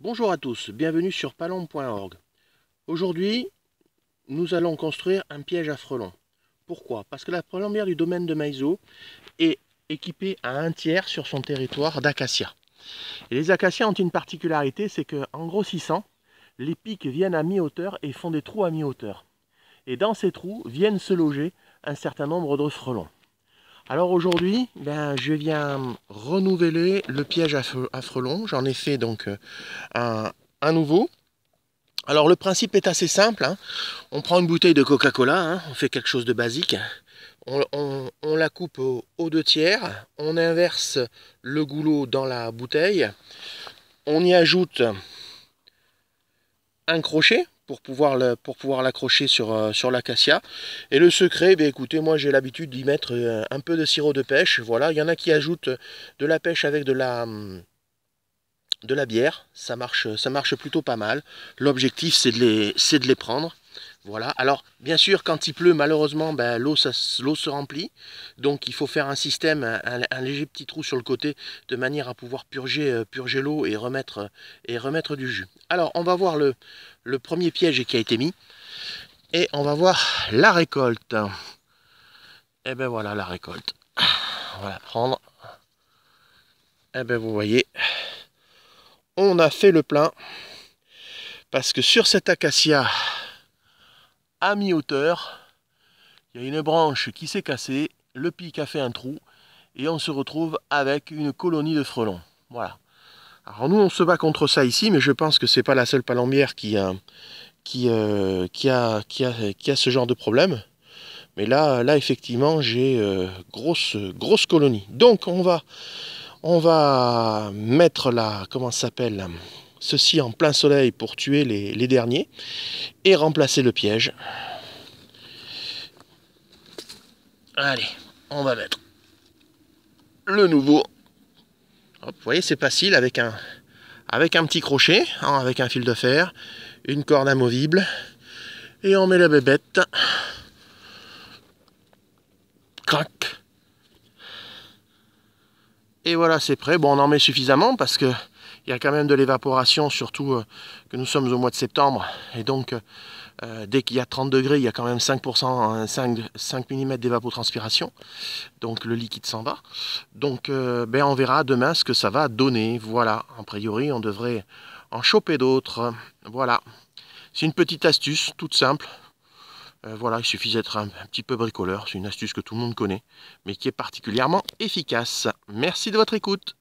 Bonjour à tous, bienvenue sur palombe.org Aujourd'hui, nous allons construire un piège à frelons. Pourquoi Parce que la palambière du domaine de Maiso est équipée à un tiers sur son territoire d'acacias. Et les acacias ont une particularité, c'est qu'en grossissant, les pics viennent à mi-hauteur et font des trous à mi-hauteur. Et dans ces trous viennent se loger un certain nombre de frelons. Alors aujourd'hui, ben, je viens renouveler le piège à, frelons, J'en ai fait donc euh, un, nouveau. Alors le principe est assez simple. Hein. On prend une bouteille de Coca-Cola, hein. on fait quelque chose de basique. On, la coupe aux deux tiers, on inverse le goulot dans la bouteille, on y ajoute un crochet pour pouvoir le, pour pouvoir l'accrocher sur, euh, sur l'acacia. Et le secret, eh écoutez, moi j'ai l'habitude d'y mettre euh, un, peu de sirop de pêche. Voilà, il y en a qui ajoutent de la pêche avec de la hum, de la bière, ça marche, ça marche plutôt pas mal. L'objectif c'est de, les, de les prendre. Voilà, alors bien sûr quand il pleut malheureusement ben, l'eau se remplit, donc il faut faire un système, un, léger petit trou sur le côté de manière à pouvoir purger, euh, purger l'eau et remettre, et remettre du jus. Alors on va voir le, le premier piège qui a été mis et on va voir la récolte. Et eh ben voilà la récolte. On prendre. Et eh ben vous voyez, on a fait le plein parce que sur cette acacia à mi-hauteur. Il y a une branche qui s'est cassée, le pic a fait un trou et on se retrouve avec une colonie de frelons. Voilà. Alors nous on se bat contre ça ici, mais je pense que c'est pas la seule palombière qui a, qui, euh, qui, a, qui, a, qui a ce genre de problème. Mais là, là effectivement, j'ai euh, grosse, grosse colonie. Donc on va, on va mettre la, comment s'appelle ceci en plein soleil pour tuer les, derniers, et remplacer le piège. Allez, on va mettre le nouveau. vous voyez, c'est facile avec un, avec un petit crochet, hein, avec un fil de fer, une corde amovible, et on met la bébête. Crac. Et voilà, c'est prêt. Bon, on en met suffisamment parce que il y a quand même de l'évaporation, surtout euh, que nous sommes au mois de septembre. Et donc, euh, euh, dès qu'il y a 30 degrés, il y a quand même 5%, 5, mm d'évapotranspiration. Donc, le liquide s'en va. Donc, ben, on verra demain ce que ça va donner. Voilà, a priori, on devrait en choper d'autres. Voilà, c'est une petite astuce, toute simple. voilà, il suffit d'être un petit peu bricoleur. C'est une astuce que tout le monde connaît, mais qui est particulièrement efficace. Merci de votre écoute.